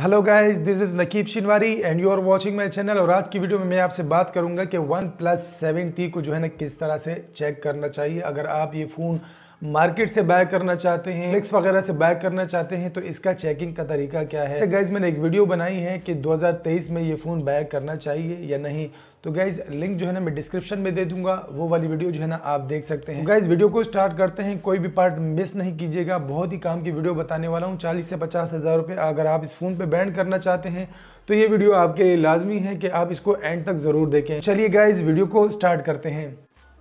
hello guys this is Naqeeb Shinwari and you are watching my channel और आज की video में मैं आपसे बात करूंगा कि वन प्लस सेवन टी को जो है ना किस तरह से चेक करना चाहिए अगर आप ये फ़ोन मार्केट से बाय करना चाहते हैं फ्लिक्स वगैरह से बाय करना चाहते हैं तो इसका चेकिंग का तरीका क्या है गाइज तो मैंने एक वीडियो बनाई है कि 2023 में ये फ़ोन बाय करना चाहिए या नहीं तो गाइज लिंक जो है ना मैं डिस्क्रिप्शन में दे दूंगा वो वाली वीडियो जो है ना आप देख सकते हैं तो गाइज वीडियो को स्टार्ट करते हैं कोई भी पार्ट मिस नहीं कीजिएगा बहुत ही काम की वीडियो बताने वाला हूँ चालीस से पचास हज़ार रुपये अगर आप इस फ़ोन पर बैंड करना चाहते हैं तो ये वीडियो आपके लिए लाजमी है कि आप इसको एंड तक ज़रूर देखें चलिए गाइज वीडियो को स्टार्ट करते हैं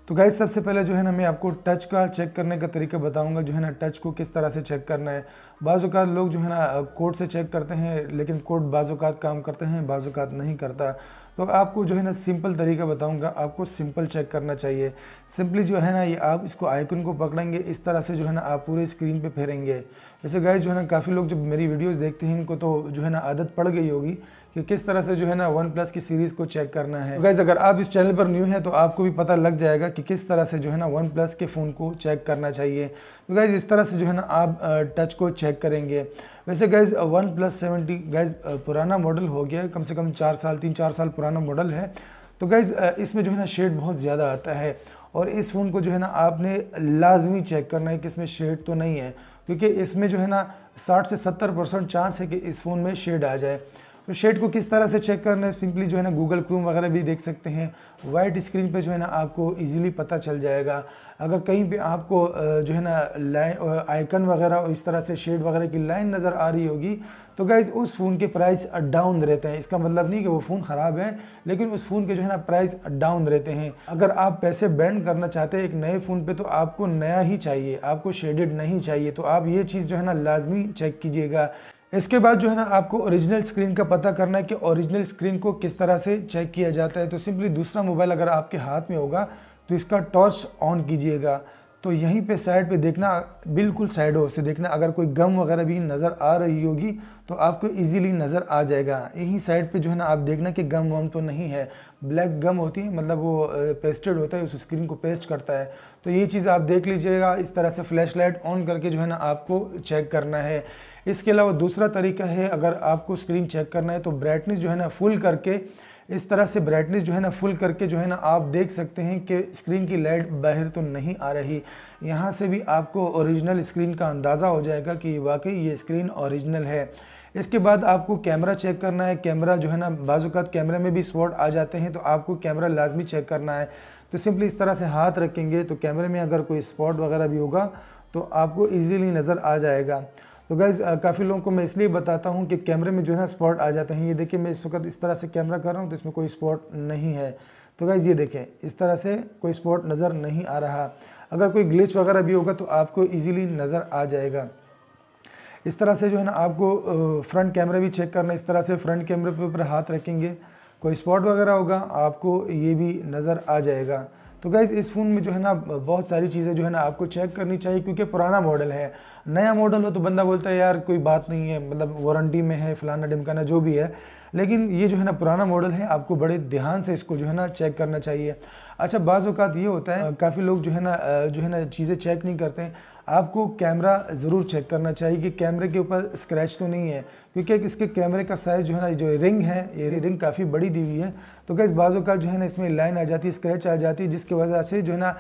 तो गाइज सबसे पहले जो है ना मैं आपको टच का चेक करने का तरीका बताऊंगा जो है ना टच को किस तरह से चेक करना है बाज़ात लोग जो है ना कोर्ट से चेक करते हैं लेकिन कोर्ट बाज़ात काम करते हैं बाज़ात नहीं करता तो आपको जो है ना सिंपल तरीका बताऊंगा आपको सिंपल चेक करना चाहिए सिंपली जो है ना ये आप इसको आइकन को पकड़ेंगे इस तरह से जो है ना आप पूरे स्क्रीन पे फेरेंगे जैसे गाय जो है ना काफ़ी लोग जब मेरी वीडियोस देखते हैं इनको तो जो है ना आदत पड़ गई होगी कि किस तरह से जो है ना वन प्लस की सीरीज़ को चेक करना है गाइज़ गैज़ अगर आप इस चैनल पर न्यू हैं तो आपको भी पता लग जाएगा कि किस तरह से जो है ना वन प्लस के फ़ोन को चेक करना चाहिए तो गैज़ इस तरह से जो है ना आप टच को चेक चेक करेंगे वैसे guys OnePlus seventy guys पुराना मॉडल हो गया कम से कम चार साल तीन चार साल पुराना मॉडल है तो गैज़ uh, इसमें जो है ना शेड बहुत ज़्यादा आता है और इस फ़ोन को जो है ना आपने लाजमी चेक करना है कि इसमें शेड तो नहीं है क्योंकि इसमें जो है ना 60 से 70 परसेंट चांस है कि इस फ़ोन में शेड आ जाए तो शेड को किस तरह से चेक करना है सिंपली जो है ना गूगल क्रूम वगैरह भी देख सकते हैं वाइट स्क्रीन पे जो है ना आपको इजीली पता चल जाएगा अगर कहीं पे आपको जो है ना लाइन आइकन वगैरह और इस तरह से शेड वगैरह की लाइन नज़र आ रही होगी तो गाइज़ उस फ़ोन के प्राइस डाउन रहते हैं इसका मतलब नहीं कि वो फ़ोन ख़राब है लेकिन उस फ़ोन के जो है ना प्राइस डाउन रहते हैं अगर आप पैसे बैंड करना चाहते हैं एक नए फ़ोन पे तो आपको नया ही चाहिए आपको शेडेड नहीं चाहिए तो आप ये चीज़ जो है ना लाजमी चेक कीजिएगा इसके बाद जो है ना आपको ओरिजिनल स्क्रीन का पता करना है कि ओरिजिनल स्क्रीन को किस तरह से चेक किया जाता है तो सिंपली दूसरा मोबाइल अगर आपके हाथ में होगा तो इसका टॉर्च ऑन कीजिएगा तो यहीं पे साइड पे देखना बिल्कुल साइडों से देखना अगर कोई गम वगैरह भी नज़र आ रही होगी तो आपको इजीली नज़र आ जाएगा यहीं साइड पे जो है ना आप देखना कि गम वम तो नहीं है ब्लैक गम होती है मतलब वो पेस्टेड होता है उस स्क्रीन को पेस्ट करता है तो ये चीज़ आप देख लीजिएगा इस तरह से फ्लैश लाइट ऑन करके जो है ना आपको चेक करना है इसके अलावा दूसरा तरीका है अगर आपको स्क्रीन चेक करना है तो ब्राइटनेस जो है ना फुल करके इस तरह से ब्राइटनेस जो है ना फुल करके जो है ना आप देख सकते हैं कि स्क्रीन की लाइट बाहर तो नहीं आ रही यहाँ से भी आपको ओरिजिनल स्क्रीन का अंदाज़ा हो जाएगा कि वाकई ये स्क्रीन ओरिजिनल है इसके बाद आपको कैमरा चेक करना है कैमरा जो है ना बाज़ात कैमरे में भी स्पॉट आ जाते हैं तो आपको कैमरा लाजमी चेक करना है तो सिंपली इस तरह से हाथ रखेंगे तो कैमरे में अगर कोई स्पॉट वगैरह भी होगा तो आपको ईजीली नज़र आ जाएगा तो गैज़ काफ़ी लोगों को मैं इसलिए बताता हूँ कि कैमरे में जो है स्पॉट आ जाते हैं ये देखिए मैं इस वक्त इस तरह से कैमरा कर रहा हूँ तो इसमें कोई स्पॉट नहीं है तो गैज़ ये देखें इस तरह से कोई स्पॉट नज़र नहीं आ रहा अगर कोई ग्लिच वगैरह भी होगा तो आपको ईजिली नज़र आ जाएगा इस तरह से जो है ना आपको फ्रंट कैमरा भी चेक करना इस तरह से फ्रंट कैमरे के ऊपर हाथ रखेंगे कोई स्पॉट वगैरह होगा आपको ये भी नज़र आ जाएगा तो गाइज़ इस फ़ोन में जो है ना बहुत सारी चीज़ें जो है ना आपको चेक करनी चाहिए क्योंकि पुराना मॉडल है नया मॉडल हो तो बंदा बोलता है यार कोई बात नहीं है मतलब वारंटी में है फ़लाना डिमकाना जो भी है लेकिन ये जो है ना पुराना मॉडल है आपको बड़े ध्यान से इसको जो है ना चेक करना चाहिए अच्छा बाज़ ये होता है काफ़ी लोग जो है ना जो है ना चीज़ें चेक नहीं करते हैं आपको कैमरा ज़रूर चेक करना चाहिए कि कैमरे के ऊपर स्क्रैच तो नहीं है क्योंकि इसके कैमरे का साइज़ जो है ना जो रिंग है ये रिंग काफ़ी बड़ी दी हुई है तो गैस बाज़ों का जो है ना इसमें लाइन आ जाती है स्क्रैच आ जाती है जिसकी वजह से जो है ना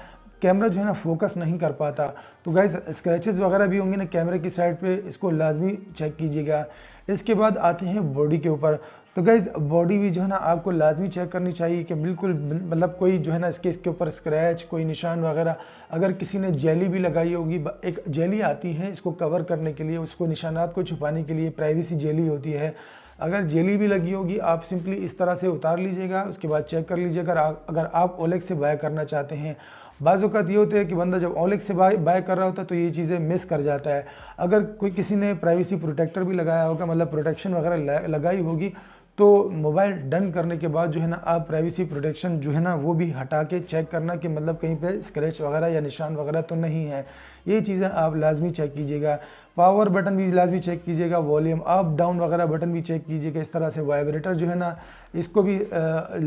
कैमरा जो है ना फोकस नहीं कर पाता तो गैस स्क्रैचेस वगैरह भी होंगे ना कैमरे की साइड पे इसको लाजमी चेक कीजिएगा इसके बाद आते हैं बॉडी के ऊपर तो गैज़ बॉडी भी जो है ना आपको लाजमी चेक करनी चाहिए कि बिल्कुल मतलब कोई जो है ना इसके इसके ऊपर स्क्रैच कोई निशान वगैरह अगर किसी ने जेली भी लगाई होगी एक जेली आती है इसको कवर करने के लिए उसको निशानात को छुपाने के लिए प्राइवेसी जेली होती है अगर जेली भी लगी होगी आप सिंपली इस तरह से उतार लीजिएगा उसके बाद चेक कर लीजिए अगर अगर आप ओलेग से बाय करना चाहते हैं बाज़त ये होते हैं कि बंदा जब ओलेग से बाय बाय कर रहा होता है तो ये चीज़ें मिस कर जाता है अगर कोई किसी ने प्राइवेसी प्रोटेक्टर भी लगाया होगा मतलब प्रोटेक्शन वगैरह लगाई होगी तो मोबाइल डन करने के बाद जो है ना आप प्राइवेसी प्रोटेक्शन जो है ना वो भी हटा के चेक करना कि मतलब कहीं पे स्क्रैच वगैरह या निशान वगैरह तो नहीं है ये चीज़ें आप लाजमी चेक कीजिएगा पावर बटन भी लाजमी चेक कीजिएगा वॉल्यूम अप डाउन वगैरह बटन भी चेक कीजिएगा इस तरह से वाइब्रेटर जो है ना इसको भी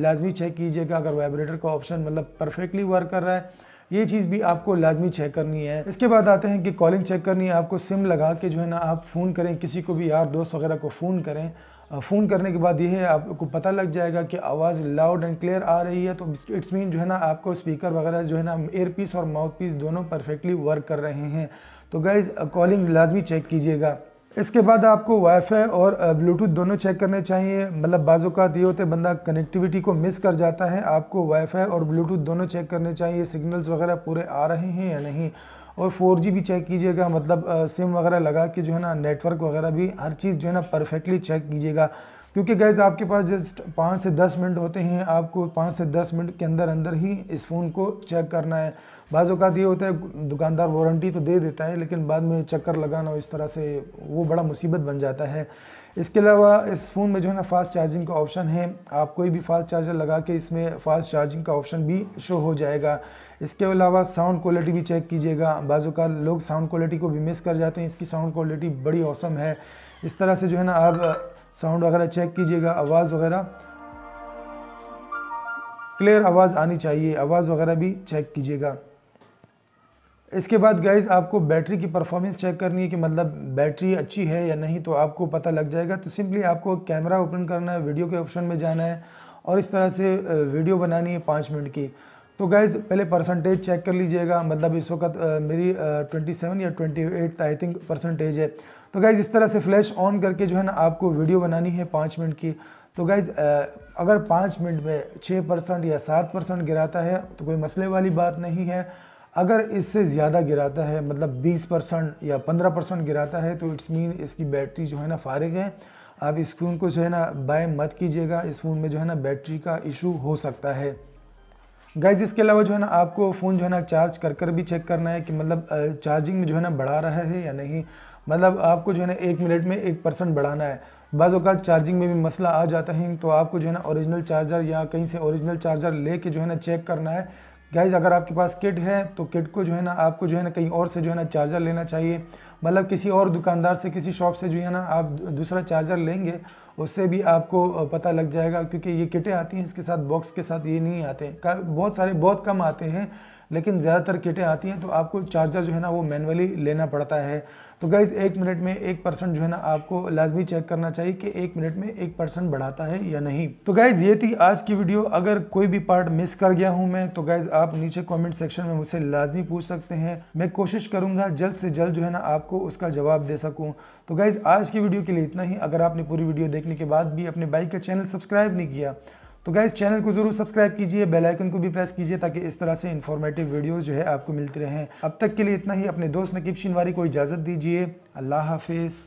लाजमी चेक कीजिएगा अगर वाइब्रेटर का ऑप्शन मतलब परफेक्टली वर्क कर रहा है ये चीज़ भी आपको लाजमी चेक करनी है इसके बाद आते हैं कि कॉलिंग चेक करनी है आपको सिम लगा के जो है ना आप फ़ोन करें किसी को भी यार दोस्त वगैरह को फ़ोन करें फ़ोन करने के बाद यह आपको पता लग जाएगा कि आवाज़ लाउड एंड क्लियर आ रही है तो इट्स मीन जो है ना आपको स्पीकर वगैरह जो है ना एयर पीस और माउथ पीस दोनों परफेक्टली वर्क कर रहे हैं तो गाइज़ कॉलिंग लाजमी चेक कीजिएगा इसके बाद आपको वाईफाई और ब्लूटूथ दोनों चेक करने चाहिए मतलब का ये होते बंदा कनेक्टिविटी को मिस कर जाता है आपको वाईफाई और ब्लूटूथ दोनों चेक करने चाहिए सिग्नल्स वगैरह पूरे आ रहे हैं या नहीं और फोर भी चेक कीजिएगा मतलब सिम वगैरह लगा के जो है ना नेटवर्क वगैरह भी हर चीज़ जो है ना परफेक्टली चेक कीजिएगा क्योंकि गैज़ आपके पास जस्ट पाँच से दस मिनट होते हैं आपको पाँच से दस मिनट के अंदर अंदर ही इस फ़ोन को चेक करना है बाज़ अवत ये होता है दुकानदार वारंटी तो दे देता है लेकिन बाद में चक्कर लगाना और इस तरह से वो बड़ा मुसीबत बन जाता है इसके अलावा इस फ़ोन में जो है ना फास्ट चार्जिंग का ऑप्शन है आप कोई भी फास्ट चार्जर लगा के इसमें फास्ट चार्जिंग का ऑप्शन भी शो हो जाएगा इसके अलावा साउंड क्वालिटी भी चेक कीजिएगा बाजू का लोग साउंड क्वालिटी को भी मिस कर जाते हैं इसकी साउंड क्वालिटी बड़ी औसम है इस तरह से जो है ना आप साउंड वगैरह चेक कीजिएगा आवाज़ वगैरह क्लियर आवाज़ आनी चाहिए आवाज़ वगैरह भी चेक कीजिएगा इसके बाद गाइज़ आपको बैटरी की परफॉर्मेंस चेक करनी है कि मतलब बैटरी अच्छी है या नहीं तो आपको पता लग जाएगा तो सिंपली आपको कैमरा ओपन करना है वीडियो के ऑप्शन में जाना है और इस तरह से वीडियो बनानी है पाँच मिनट की तो गाइज़ पहले परसेंटेज चेक कर लीजिएगा मतलब इस वक्त मेरी ट्वेंटी सेवन या twenty eight I think percentage है तो गाइज़ इस तरह से फ्लैश ऑन करके जो है ना आपको वीडियो बनानी है पाँच मिनट की तो गाइज़ अगर पाँच मिनट में छः परसेंट या सात परसेंट गिराता है तो कोई मसले वाली बात नहीं है अगर इससे ज़्यादा गिराता है मतलब 20 परसेंट या 15 परसेंट गिराता है तो इट्स मीन इसकी बैटरी जो है ना फारिग है आप इस फ़ोन को जो है ना बाय मत कीजिएगा इस फ़ोन में जो है ना बैटरी का इशू हो सकता है गाइज इसके अलावा जो है ना आपको फ़ोन जो है ना चार्ज कर कर भी चेक करना है कि मतलब चार्जिंग में जो है ना बढ़ा रहा है या नहीं मतलब आपको जो है ना एक मिनट में एक परसेंट बढ़ाना है बाज़ात चार्जिंग में भी मसला आ जाता है तो आपको जो है ना ओरिजिनल चार्जर या कहीं से ओरिजिनल चार्जर लेके जो है ना चेक करना है गाइज अगर आपके पास किट है तो किट को जो है ना आपको जो है ना कहीं और से जो है ना चार्जर लेना चाहिए मतलब किसी और दुकानदार से किसी शॉप से जो है ना आप दूसरा चार्जर लेंगे उससे भी आपको पता लग जाएगा क्योंकि ये किटें आती हैं इसके साथ बॉक्स के साथ ये नहीं आते बहुत सारे बहुत कम आते हैं लेकिन ज़्यादातर किटें आती हैं तो आपको चार्जर जो है ना वो मैनुअली लेना पड़ता है तो गाइज़ एक मिनट में एक परसेंट जो है ना आपको लाजमी चेक करना चाहिए कि एक मिनट में एक परसेंट बढ़ाता है या नहीं तो गाइज़ ये थी आज की वीडियो अगर कोई भी पार्ट मिस कर गया हूँ मैं तो गाइज़ आप नीचे कॉमेंट सेक्शन में मुझसे लाजमी पूछ सकते हैं मैं कोशिश करूँगा जल्द से जल्द जो है ना आपको उसका जवाब दे सकूँ तो गाइज़ आज की वीडियो के लिए इतना ही अगर आपने पूरी वीडियो देखने के बाद भी अपने बाइक का चैनल सब्सक्राइब नहीं किया तो गाइज चैनल को जरूर सब्सक्राइब कीजिए बेल आइकन को भी प्रेस कीजिए ताकि इस तरह से इन्फॉर्मेटिव वीडियोस जो है आपको मिलती रहें अब तक के लिए इतना ही अपने दोस्त नकीब शिनवारी को इजाज़त दीजिए अल्लाह हाफिज़